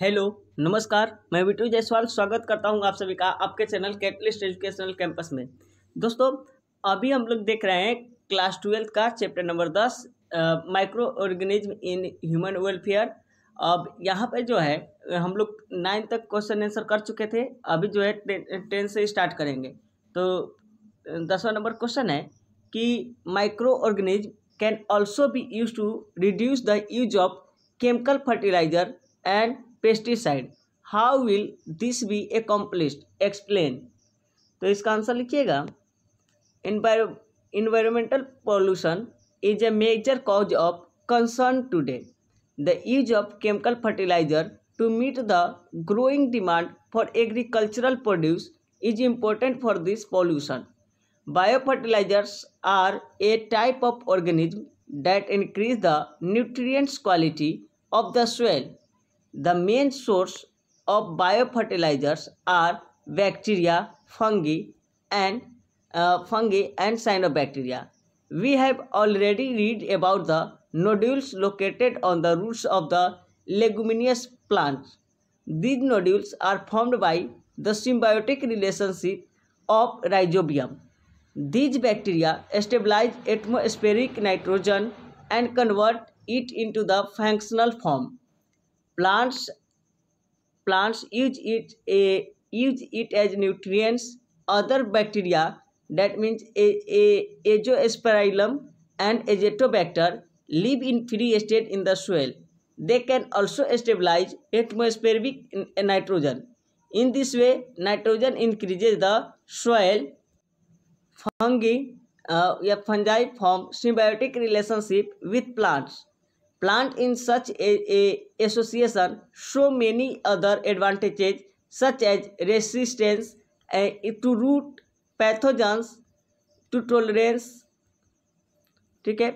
Hello नमस्कार मैं विटू जायसवाल स्वागत करता हूं आप सभी का आपके चैनल कैटलिस्ट एजुकेशनल कैंपस में दोस्तों अभी हम लोग देख रहे हैं क्लास ट्वेल्थ का चैप्टर नंबर दस microorganism in human welfare अब यहाँ पर जो है हम लोग नाइन तक क्वेश्चन आंसर कर चुके थे अभी जो है टेंथ से स्टार्ट करेंगे तो दसवा नंबर क्वेश्चन है कि microorganism can also be use to reduce the use of chemical fertilizer and pesticide how will this be accomplished explain तो इसका आंसर लिखिएगा environmental pollution is a major cause of concern today the use of chemical fertilizer to meet the growing demand for agricultural produce is important for this pollution biofertilizers are a type of organism that increase the nutrient quality of the soil The main source of biofertilizers are bacteria, fungi and uh, fungi and cyanobacteria. We have already read about the nodules located on the roots of the leguminous plants. These nodules are formed by the symbiotic relationship of rhizobium. These bacteria stabilize atmospheric nitrogen and convert it into the functional form. Plants, plants use it, a, use it as nutrients. Other bacteria, that means a, a, azoosperillum and azotobacter, live in free state in the soil. They can also stabilize atmospheric nitrogen. In this way, nitrogen increases the soil. Fungi, uh, fungi form symbiotic relationship with plants. Plant in such a association show many other advantages such as resistance and to root root to tolerance ठीक है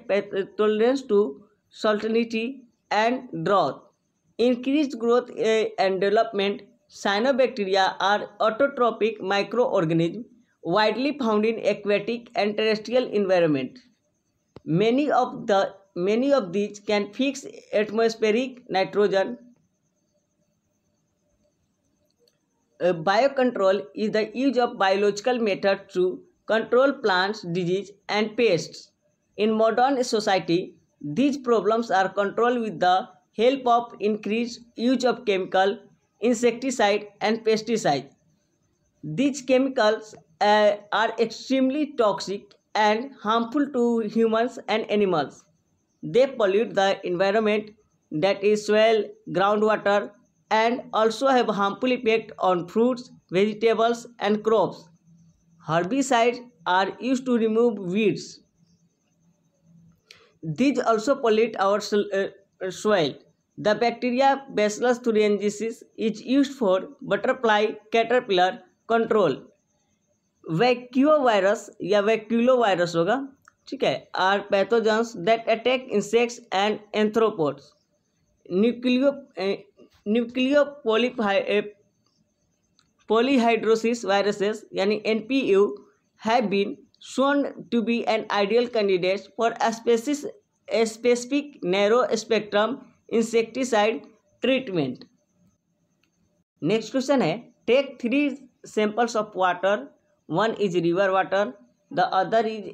tolerance to salinity and drought increase growth and development cyanobacteria are autotrophic microorganism widely found in aquatic and terrestrial environment many of the many of these can fix atmospheric nitrogen bio control is the use of biological method to control plants disease and pest in modern society these problems are control with the help of increase use of chemical insecticide and pesticide these chemicals are extremely toxic and harmful to humans and animals they pollute the environment that is soil ground water and also have harmful effect on fruits vegetables and crops herbicide are use to remove weeds these also pollute our soil the bacteria bacillus thuringiensis is use for butterfly caterpillar control वैक्यूवायरस या baculovirus होगा ठीक है are pathogens that attack insects and arthropods nucleo nucleo poly polyhedrosis viruses यानी N P V have been shown to be an ideal candidate for species specific narrow spectrum insecticide treatment next question है take three samples of water one is river water the other is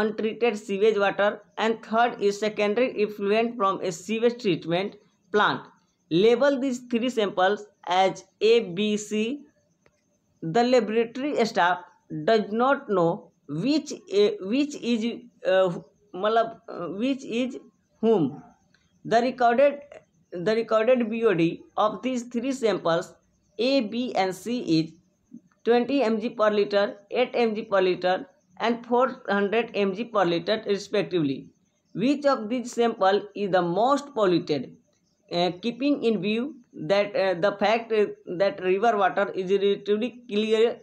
untreated sewage water and third is secondary effluent from a sewage treatment plant. Label these three samples as A, B, C. The laboratory staff does not know which uh, which is uh, malab, uh, which is whom. The recorded the recorded BOD of these three samples A, B and C is 20 mg per liter, 8 mg per liter, and 400 mg per liter respectively. Which of these sample is the most polluted? Uh, keeping in view that uh, the fact uh, that river water is relatively clear,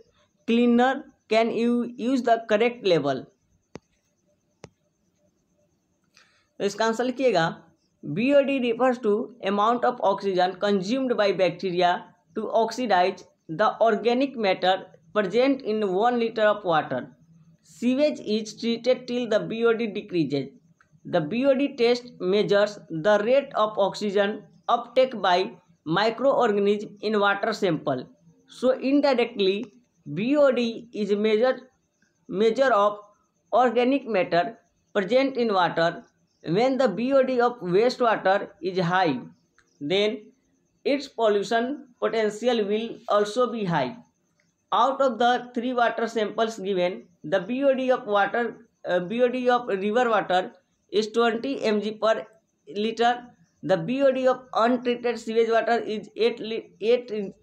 cleaner, can you use the correct level? तो इसका answer लिखिएगा B O D refers to amount of oxygen consumed by bacteria to oxidize the organic matter present in one litre sewage is treated till the B BOD decreases the B O D test measures the rate of oxygen uptake by microorganism in water sample so indirectly B O D is measure measure of organic matter present in water when the B O D of waste water is high then its pollution potential will also be high out of the three water samples given the BOD of water uh, BOD of river water is 20 mg per liter the BOD of untreated sewage water is 8 8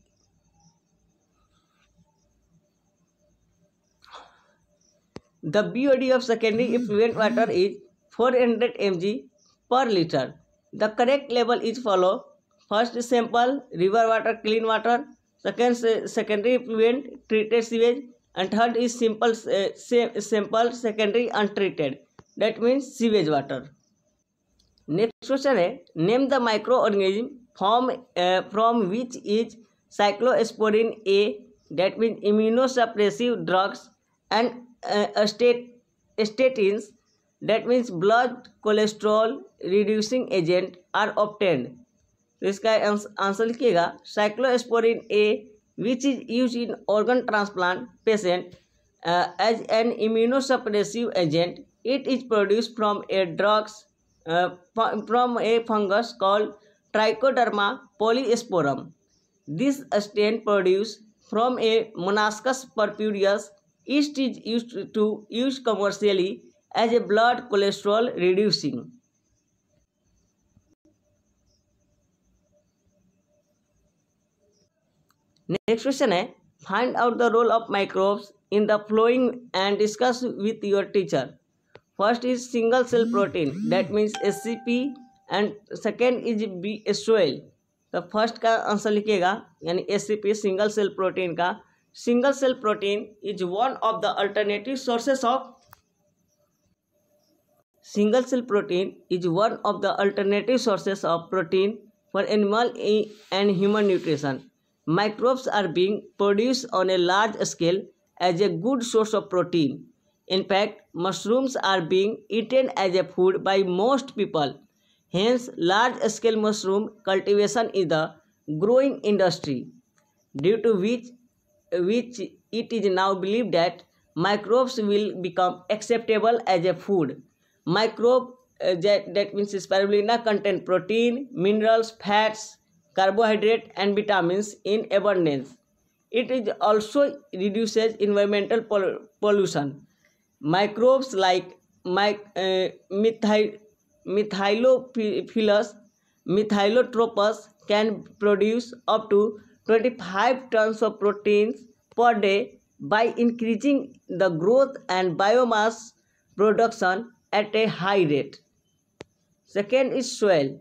the BOD of secondary effluent water is 400 mg per liter the correct label is follow first sample river water clean water second secondary event treated sewage and third is simple simple secondary untreated that means sewage water next question है name the microorganism form from which is cyclosporin A that means immunosuppressive drugs and statin that means blood cholesterol reducing agent are obtained तो इसका answer लिखिएगा cyclosporin A which is use in organ transplant patient as an immunosuppressive agent it is produce from a drugs from a fungus called trichoderma polysporum this stain produce from a monascus purpureus yeast is use to use commercially as a blood cholesterol reducing next question है find out the role of microbes in the following and discuss with your teacher first is single cell protein that means S C P and second is B S तो first का answer लिखिएगा यानी S C P single cell protein का single cell protein is one of the alternative sources of single cell protein is one of the alternative sources of protein for animal and human nutrition Microbes are being produced on a large scale as a good source of protein. In fact, mushrooms are being eaten as a food by most people. Hence, large-scale mushroom cultivation is the growing industry, due to which, which it is now believed that microbes will become acceptable as a food. Microbe, uh, that, that means is not contain protein, minerals, fats, carbohydrate and vitamins in abundance. It is also reduces environmental pol pollution. Microbes like my, uh, methy methylophilus methylotropus can produce up to 25 tons of proteins per day by increasing the growth and biomass production at a high rate. Second is soil.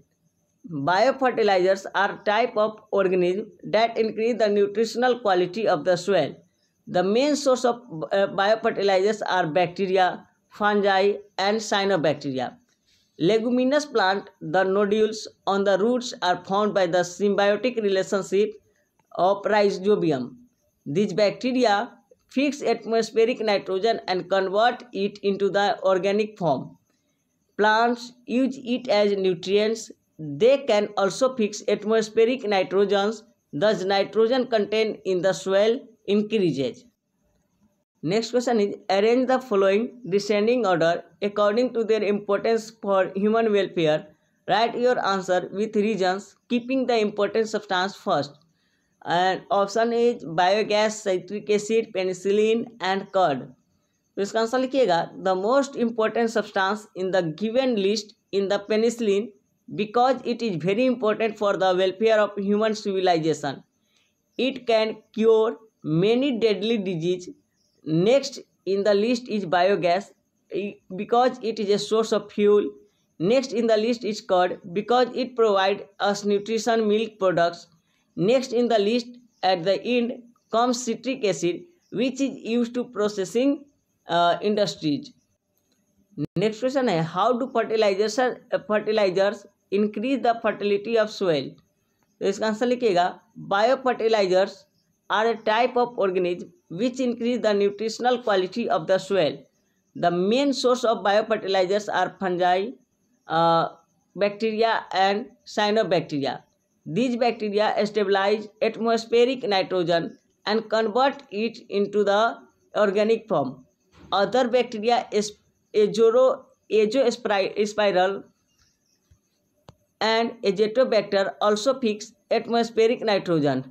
Biofertilizers are type of organism that increase the nutritional quality of the soil. The main source of uh, biofertilizers are bacteria, fungi and cyanobacteria. Leguminous plant, the nodules on the roots are formed by the symbiotic relationship of rhizobium. These bacteria fix atmospheric nitrogen and convert it into the organic form. Plants use it as nutrients they can also fix atmospheric nitrogen thus nitrogen content in the soil increases next question is arrange the following descending order according to their importance for human welfare write your answer with reasons keeping the important of first and option is biogas citric acid penicillin and curd तो इसका answer लिखिएगा the most important substance in the given list in the penicillin because it is very important for the welfare of human civilization. It can cure many deadly diseases. Next in the list is biogas because it is a source of fuel. Next in the list is curd because it provides us nutrition milk products. Next in the list at the end comes citric acid which is used to processing uh, industries. Next question is how do fertilizers uh, fertilizers increase the fertility of soil तो इसका answer लिखिएगा bio fertilizers are a type of organism which increase the nutritional quality of the soil the main source of bio fertilizers are fungi bacteria and cyanobacteria bacteria stabilize atmospheric nitrogen and convert it in to the organic form other bacteria azo azospirillum and azotobacter also fix atmospheric nitrogen.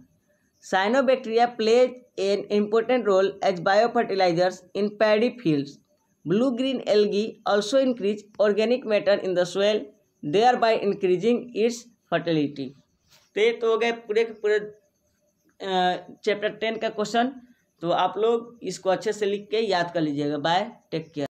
Cyanobacteria play an important role as biofertilizers in paddy fields. Blue-green algae also increase organic matter in the soil, thereby increasing its fertility. तो ये तो हो गए पूरे के पूरे chapter ten का question तो आप लोग इसको अच्छे से लिख के याद कर लीजिएगा बाय टेक केयर